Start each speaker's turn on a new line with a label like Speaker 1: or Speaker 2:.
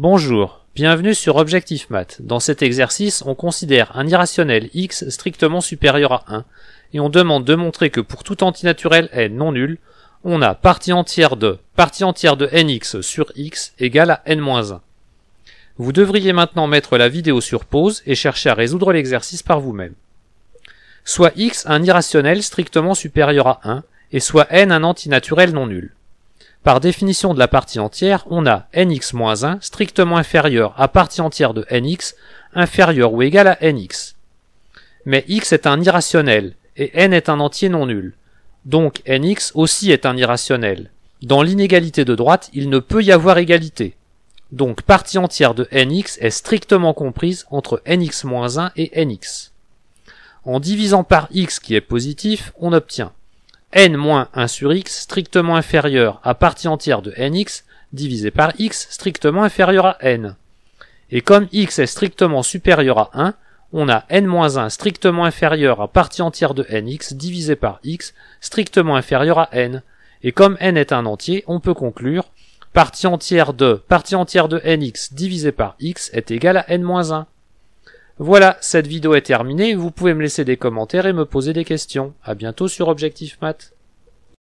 Speaker 1: Bonjour, bienvenue sur Objectif Math. Dans cet exercice, on considère un irrationnel x strictement supérieur à 1, et on demande de montrer que pour tout antinaturel n non nul, on a partie entière de partie entière de nx sur x égale à n-1. Vous devriez maintenant mettre la vidéo sur pause et chercher à résoudre l'exercice par vous-même. Soit x un irrationnel strictement supérieur à 1, et soit n un antinaturel non nul. Par définition de la partie entière, on a nx-1 strictement inférieur à partie entière de nx, inférieur ou égal à nx. Mais x est un irrationnel, et n est un entier non nul. Donc nx aussi est un irrationnel. Dans l'inégalité de droite, il ne peut y avoir égalité. Donc partie entière de nx est strictement comprise entre nx-1 et nx. En divisant par x qui est positif, on obtient n-1 sur x strictement inférieur à partie entière de nx divisé par x strictement inférieur à n. Et comme x est strictement supérieur à 1, on a n-1 strictement inférieur à partie entière de nx divisé par x strictement inférieur à n. Et comme n est un entier, on peut conclure partie entière de partie entière de nx divisé par x est égale à n-1. Voilà, cette vidéo est terminée, vous pouvez me laisser des commentaires et me poser des questions. À bientôt sur Objectif Math.